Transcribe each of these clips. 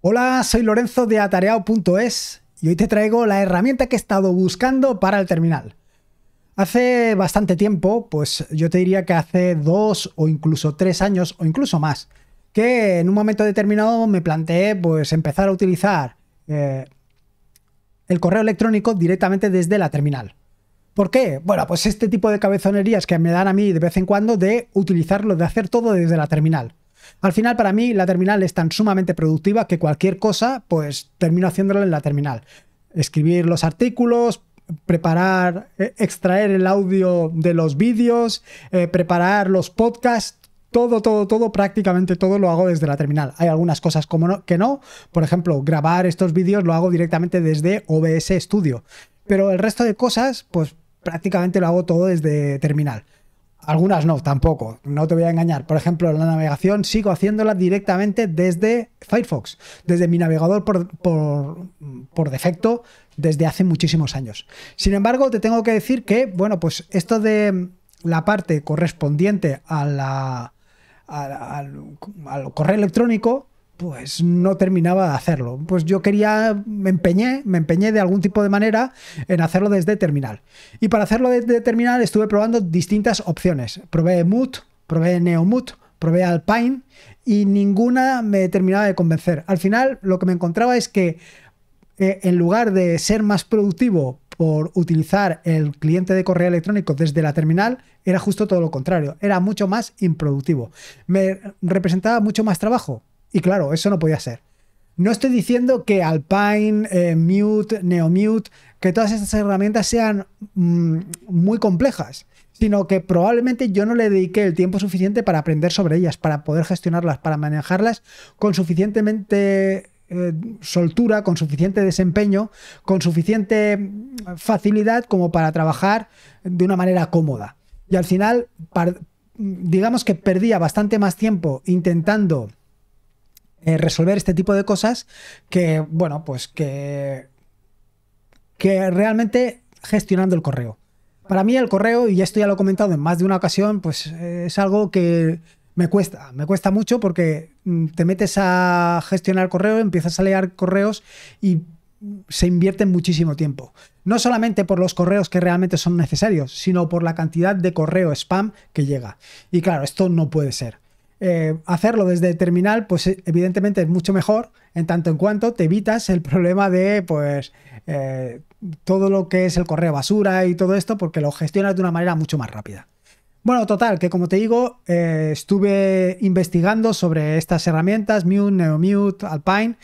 Hola, soy Lorenzo de atareado.es y hoy te traigo la herramienta que he estado buscando para el terminal. Hace bastante tiempo, pues yo te diría que hace dos o incluso tres años o incluso más, que en un momento determinado me planteé pues empezar a utilizar eh, el correo electrónico directamente desde la terminal. ¿Por qué? Bueno, pues este tipo de cabezonerías que me dan a mí de vez en cuando de utilizarlo, de hacer todo desde la terminal. Al final, para mí, la terminal es tan sumamente productiva que cualquier cosa, pues termino haciéndola en la terminal. Escribir los artículos, preparar, eh, extraer el audio de los vídeos, eh, preparar los podcasts, todo, todo, todo, prácticamente todo lo hago desde la terminal. Hay algunas cosas como que no, por ejemplo, grabar estos vídeos lo hago directamente desde OBS Studio, pero el resto de cosas, pues prácticamente lo hago todo desde terminal. Algunas no, tampoco, no te voy a engañar. Por ejemplo, la navegación sigo haciéndola directamente desde Firefox, desde mi navegador por, por, por defecto desde hace muchísimos años. Sin embargo, te tengo que decir que, bueno, pues esto de la parte correspondiente a la, al, correo electrónico, pues no terminaba de hacerlo. Pues yo quería, me empeñé, me empeñé de algún tipo de manera en hacerlo desde terminal. Y para hacerlo desde terminal estuve probando distintas opciones. Probé Mood, probé Neomut, probé Alpine y ninguna me terminaba de convencer. Al final lo que me encontraba es que eh, en lugar de ser más productivo por utilizar el cliente de correo electrónico desde la terminal era justo todo lo contrario, era mucho más improductivo. Me representaba mucho más trabajo, y claro, eso no podía ser. No estoy diciendo que Alpine, eh, Mute, Neomute, que todas estas herramientas sean mm, muy complejas, sino que probablemente yo no le dediqué el tiempo suficiente para aprender sobre ellas, para poder gestionarlas, para manejarlas con suficientemente eh, soltura, con suficiente desempeño, con suficiente facilidad como para trabajar de una manera cómoda. Y al final, digamos que perdía bastante más tiempo intentando eh, resolver este tipo de cosas que, bueno, pues que, que realmente gestionando el correo. Para mí el correo, y esto ya lo he comentado en más de una ocasión, pues eh, es algo que me cuesta, me cuesta mucho porque mm, te metes a gestionar correo, empiezas a leer correos y se invierte muchísimo tiempo. No solamente por los correos que realmente son necesarios, sino por la cantidad de correo spam que llega. Y claro, esto no puede ser. Eh, hacerlo desde terminal, pues eh, evidentemente es mucho mejor, en tanto en cuanto te evitas el problema de, pues, eh, todo lo que es el correo basura y todo esto, porque lo gestionas de una manera mucho más rápida. Bueno, total, que como te digo, estuve investigando sobre estas herramientas, Mute, Neomute, Alpine,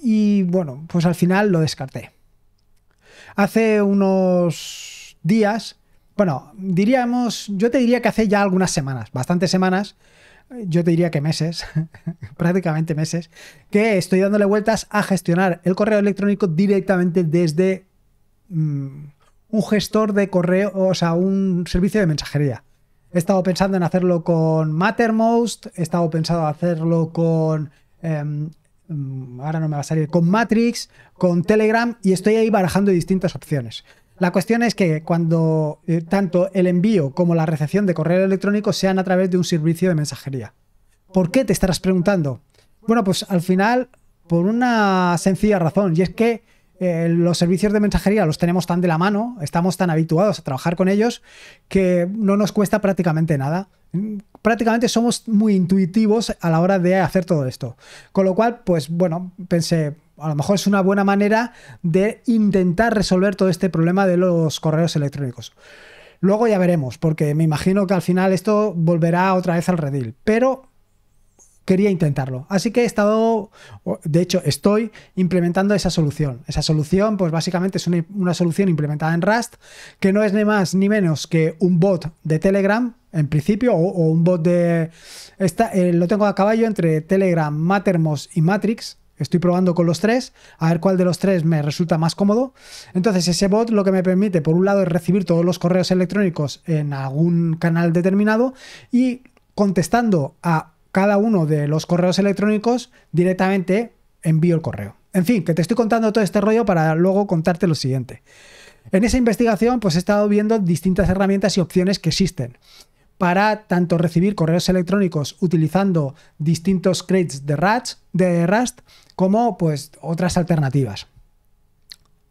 y bueno, pues al final lo descarté. Hace unos días, bueno, diríamos, yo te diría que hace ya algunas semanas, bastantes semanas, yo te diría que meses, prácticamente meses, que estoy dándole vueltas a gestionar el correo electrónico directamente desde mm, un gestor de correo, o sea, un servicio de mensajería. He estado pensando en hacerlo con Mattermost, he estado pensando hacerlo con... Em, mm, ahora no me va a salir, con Matrix, con Telegram, y estoy ahí barajando distintas opciones. La cuestión es que cuando eh, tanto el envío como la recepción de correo electrónico sean a través de un servicio de mensajería. ¿Por qué te estarás preguntando? Bueno, pues al final, por una sencilla razón, y es que eh, los servicios de mensajería los tenemos tan de la mano, estamos tan habituados a trabajar con ellos, que no nos cuesta prácticamente nada. Prácticamente somos muy intuitivos a la hora de hacer todo esto. Con lo cual, pues bueno, pensé, a lo mejor es una buena manera de intentar resolver todo este problema de los correos electrónicos. Luego ya veremos, porque me imagino que al final esto volverá otra vez al redil, pero quería intentarlo. Así que he estado, de hecho, estoy implementando esa solución. Esa solución, pues básicamente es una, solución implementada en Rust, que no es ni más ni menos que un bot de Telegram, en principio, o, un bot de... Eh, lo tengo a caballo entre Telegram, Mattermost y Matrix Estoy probando con los tres, a ver cuál de los tres me resulta más cómodo. Entonces, ese bot lo que me permite, por un lado, es recibir todos los correos electrónicos en algún canal determinado y contestando a cada uno de los correos electrónicos, directamente envío el correo. En fin, que te estoy contando todo este rollo para luego contarte lo siguiente. En esa investigación, pues he estado viendo distintas herramientas y opciones que existen para tanto recibir correos electrónicos utilizando distintos crates de Rust, de como pues, otras alternativas.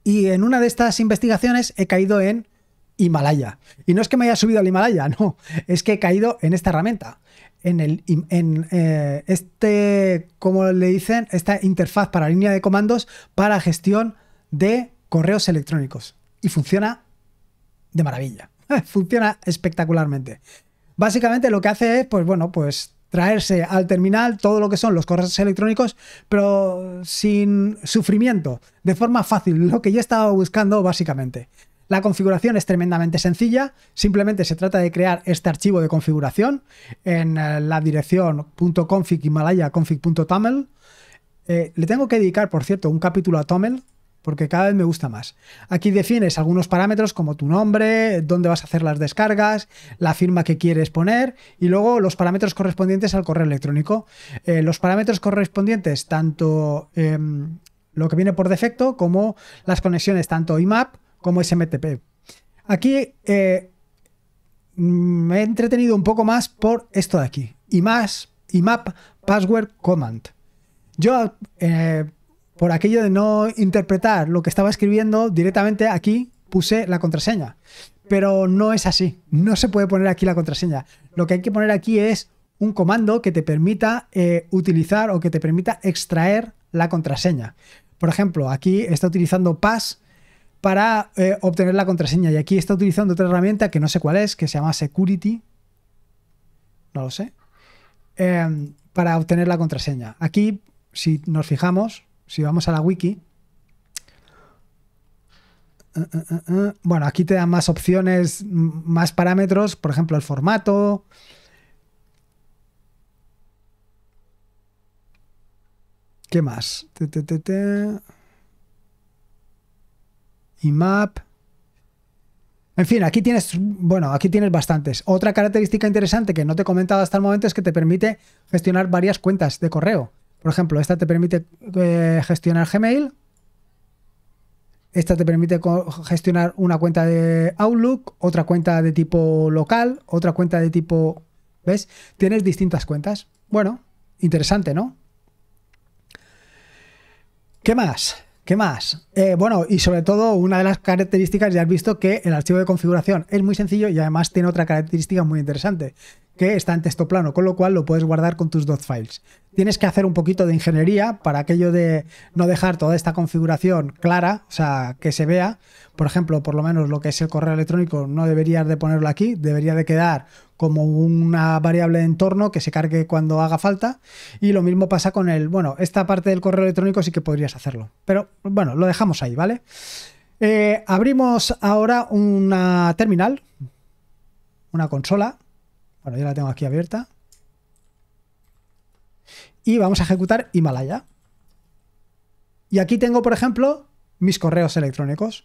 Y en una de estas investigaciones he caído en Himalaya. Y no es que me haya subido al Himalaya, no, es que he caído en esta herramienta, en, el, en eh, este, como le dicen, esta interfaz para línea de comandos para gestión de correos electrónicos. Y funciona de maravilla, funciona espectacularmente. Básicamente lo que hace es, pues bueno, pues traerse al terminal todo lo que son los correos electrónicos, pero sin sufrimiento, de forma fácil, lo que yo estaba buscando básicamente. La configuración es tremendamente sencilla, simplemente se trata de crear este archivo de configuración en eh, la dirección .config himalaya config.toml. Eh, le tengo que dedicar, por cierto, un capítulo a Toml, porque cada vez me gusta más. Aquí defines algunos parámetros como tu nombre, dónde vas a hacer las descargas, la firma que quieres poner y luego los parámetros correspondientes al correo electrónico. Eh, los parámetros correspondientes tanto em, lo que viene por defecto como las conexiones tanto IMAP como SMTP. Aquí eh, mm, me he entretenido un poco más por esto de aquí. IMAP Password Command. Yo eh, por aquello de no interpretar lo que estaba escribiendo directamente aquí puse la contraseña. Pero no es así, no se puede poner aquí la contraseña. Lo que hay que poner aquí es un comando que te permita eh, utilizar o que te permita extraer la contraseña. Por ejemplo, aquí está utilizando pass para eh, obtener la contraseña y aquí está utilizando otra herramienta que no sé cuál es, que se llama security, no lo sé, em, para obtener la contraseña. Aquí, si nos fijamos, si vamos a la wiki, eh, eh, eh, bueno, aquí te dan más opciones, más parámetros, por ejemplo, el formato. ¿Qué más? IMAP. En fin, aquí tienes, bueno, aquí tienes bastantes. Otra característica interesante que no te he comentado hasta el momento es que te permite gestionar varias cuentas de correo. Por ejemplo, esta te permite eh, gestionar Gmail. Esta te permite gestionar una cuenta de Outlook, otra cuenta de tipo local, otra cuenta de tipo... ¿Ves? Tienes distintas cuentas. Bueno, interesante, ¿no? ¿Qué más? ¿Qué más? Eh, bueno, y sobre todo, una de las características, ya has visto que el archivo de configuración es muy sencillo y además tiene otra característica muy interesante, que está en texto plano, con lo cual lo puedes guardar con tus dos files. Tienes que hacer un poquito de ingeniería para aquello de no dejar toda esta configuración clara, o sea, que se vea. Por ejemplo, por lo menos lo que es el correo electrónico, no deberías de ponerlo aquí, debería de quedar como una variable de entorno que se cargue cuando haga falta. Y lo mismo pasa con el, bueno, esta parte del correo electrónico sí que podrías hacerlo. Pero bueno, lo dejamos ahí, ¿vale? Eh, abrimos ahora una terminal, una consola bueno, ya la tengo aquí abierta. Y vamos a ejecutar Himalaya. Y aquí tengo, por ejemplo, mis correos electrónicos.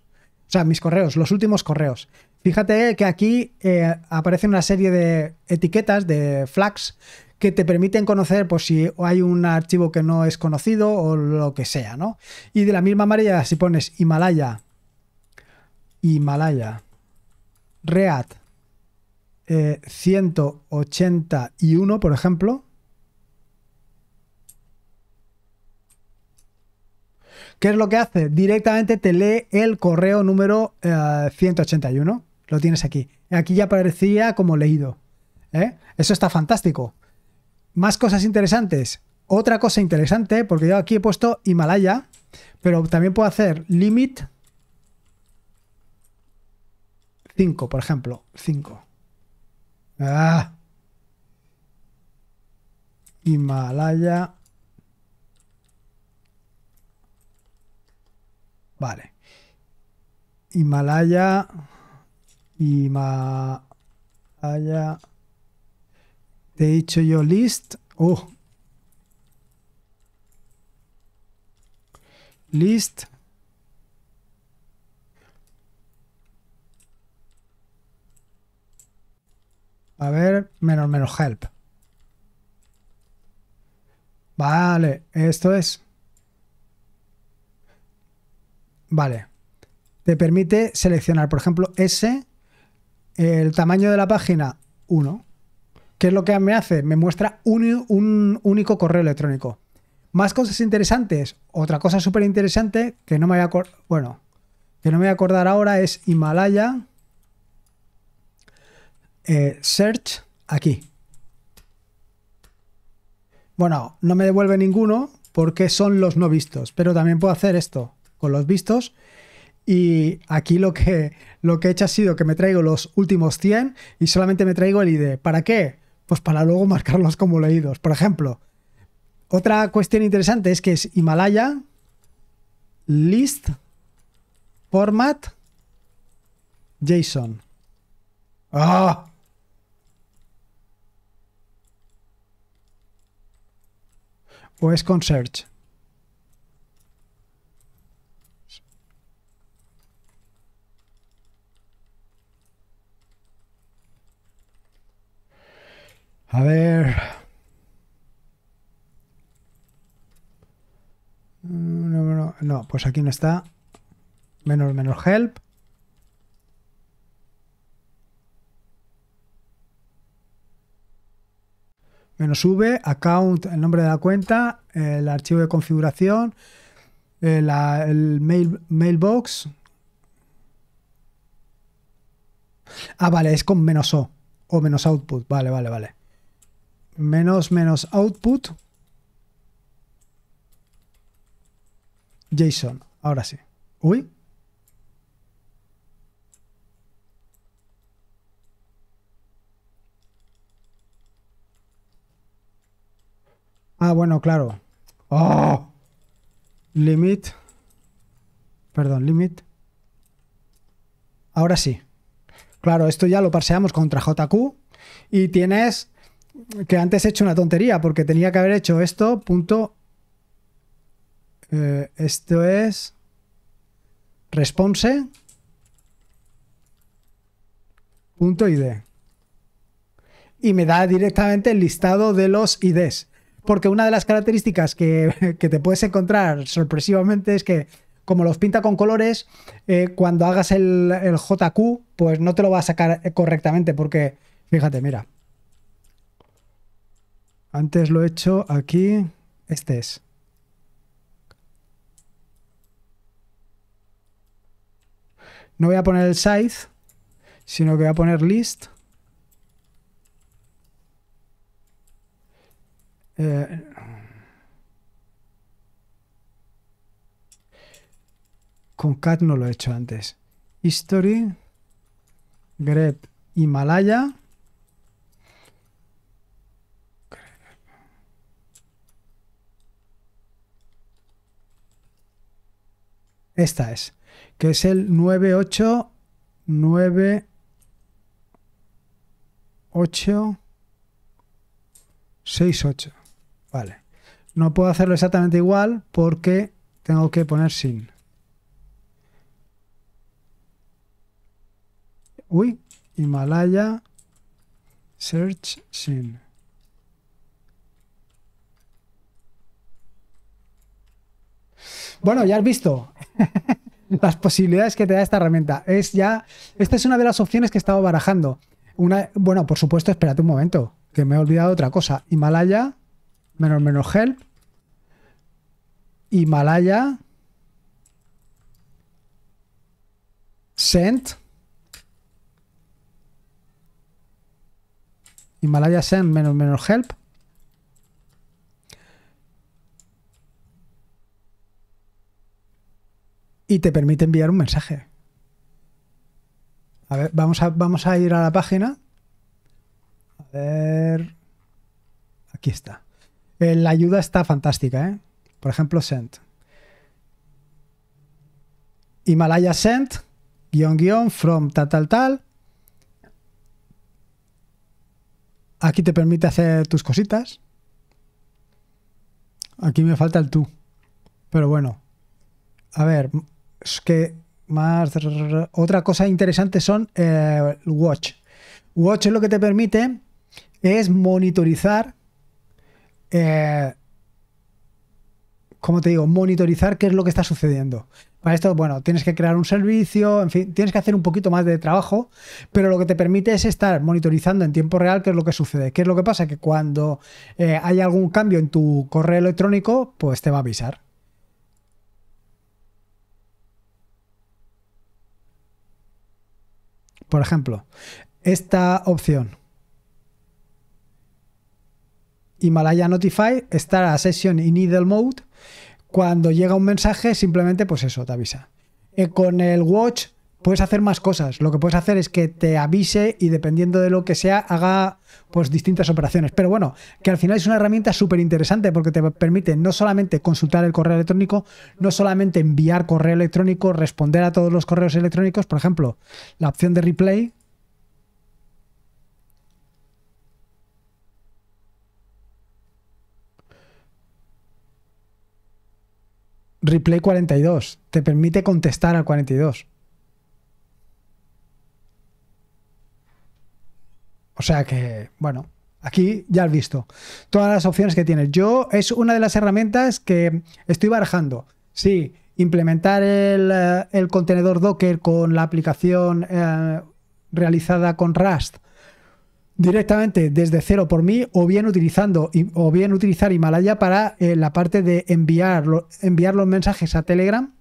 O sea, mis correos, los últimos correos. Fíjate que aquí eh, aparece una serie de etiquetas, de flags, que te permiten conocer por pues, si hay un archivo que no es conocido o lo que sea, ¿no? Y de la misma manera, si pones Himalaya, Himalaya, read 181, eh, por ejemplo, ¿Qué es lo que hace? Directamente te lee el correo número 181. Eh, lo tienes aquí. Aquí ya aparecía como leído. ¿eh? Eso está fantástico. Más cosas interesantes. Otra cosa interesante, porque yo aquí he puesto Himalaya, pero también puedo hacer limit 5, por ejemplo. 5. Ah. Himalaya. Vale. Himalaya. Himalaya. Te he dicho yo list. Oh. List. A ver, menos menos help. Vale, esto es. Vale. Te permite seleccionar, por ejemplo, ese, el tamaño de la página, 1. ¿Qué es lo que me hace? Me muestra un, un único correo electrónico. Más cosas interesantes. Otra cosa súper interesante que no me voy a Bueno, que no me voy a acordar ahora es Himalaya. Eh, search aquí. Bueno, no me devuelve ninguno porque son los no vistos, pero también puedo hacer esto con los vistos. Y aquí lo que, lo que he hecho ha sido que me traigo los últimos 100 y solamente me traigo el ID. ¿Para qué? Pues para luego marcarlos como leídos. Por ejemplo, otra cuestión interesante es que es Himalaya, list, format, JSON. ¡Ah! o es con search. A ver. Mm, no, no, pues aquí no está. Menos, menos help. menos V, account, el nombre de la cuenta, el archivo de configuración, eh, el, mail, mailbox. Ah, vale, es con menos O o menos output. Vale, vale, vale. Menos menos output. JSON. Ahora sí. Uy, Ah, bueno, claro. ¡Oh! Limit. Perdón, limit. Ahora sí. Claro, esto ya lo parseamos contra JQ y tienes que antes he hecho una tontería porque tenía que haber hecho esto, punto. Eh, esto es response. Punto ID. Y me da directamente el listado de los IDs porque una de las características que, te puedes encontrar sorpresivamente es que como los pinta con colores, eh, cuando hagas el, el, JQ, pues no te lo va a sacar correctamente, porque fíjate, mira. Antes lo he hecho aquí. Este es. No voy a poner el size, sino que voy a poner list. Eh, con cat no lo he hecho antes. History, grep, Himalaya. Esta es, que es el ocho. Vale. No puedo hacerlo exactamente igual porque tengo que poner sin. Uy, Himalaya Search Sin. Bueno, ya has visto las posibilidades que te da esta herramienta. Es ya, esta es una de las opciones que estaba barajando. Una, bueno, por supuesto, espérate un momento, que me he olvidado otra cosa. Himalaya menos menos help. Himalaya. Send. Himalaya send menos menos help. Y te permite enviar un mensaje. A ver, vamos a, vamos a ir a la página. A ver. Aquí está. Eh, la ayuda está fantástica, ¿eh? Por ejemplo, Sent. Himalaya Sent, guión guión, from tal tal tal. Aquí te permite hacer tus cositas. Aquí me falta el tú. Pero bueno. A ver, es que más... Otra cosa interesante son eh, Watch. Watch es lo que te permite es monitorizar eh, como te digo, monitorizar qué es lo que está sucediendo. Para esto, bueno, tienes que crear un servicio, en fin, tienes que hacer un poquito más de trabajo, pero lo que te permite es estar monitorizando en tiempo real qué es lo que sucede. ¿Qué es lo que pasa? Que cuando eh, hay algún cambio en tu correo electrónico, pues te va a avisar. Por ejemplo, esta opción. Himalaya Notify, estar a Session y Needle Mode. Cuando llega un mensaje, simplemente pues eso, te avisa. Eh, con el Watch puedes hacer más cosas. Lo que puedes hacer es que te avise y dependiendo de lo que sea, haga pues distintas operaciones. Pero bueno, que al final es una herramienta súper interesante porque te permite no solamente consultar el correo electrónico, no solamente enviar correo electrónico, responder a todos los correos electrónicos. Por ejemplo, la opción de replay, replay 42. Te permite contestar al 42. O sea que, bueno, aquí ya has visto todas las opciones que tienes. Yo es una de las herramientas que estoy barajando. Sí, implementar el, eh, contenedor Docker con la aplicación eh, realizada con Rust directamente desde cero por mí o bien utilizando o bien utilizar Himalaya para eh, la parte de enviar, enviar los mensajes a Telegram.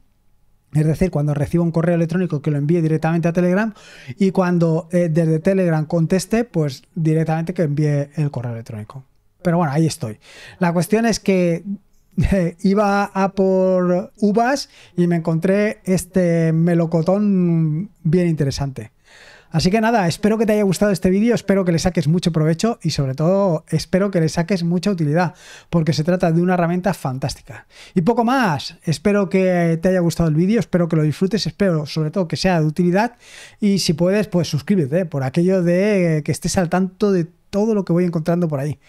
Es decir, cuando recibo un correo electrónico que lo envíe directamente a Telegram y cuando eh, desde Telegram conteste, pues directamente que envíe el correo electrónico. Pero bueno, ahí estoy. La cuestión es que iba a por uvas y me encontré este melocotón bien interesante. Así que nada, espero que te haya gustado este vídeo, espero que le saques mucho provecho y sobre todo espero que le saques mucha utilidad, porque se trata de una herramienta fantástica. Y poco más, espero que te haya gustado el vídeo, espero que lo disfrutes, espero sobre todo que sea de utilidad y si puedes, pues suscríbete por aquello de que estés al tanto de todo lo que voy encontrando por ahí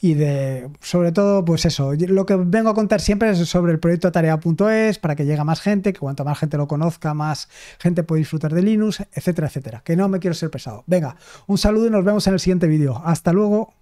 y de, sobre todo, pues eso, lo que vengo a contar siempre es sobre el proyecto tarea.es para que llegue más gente, que cuanto más gente lo conozca, más gente puede disfrutar de Linux, etcétera, etcétera. Que no me quiero ser pesado. Venga, un saludo y nos vemos en el siguiente vídeo. Hasta luego.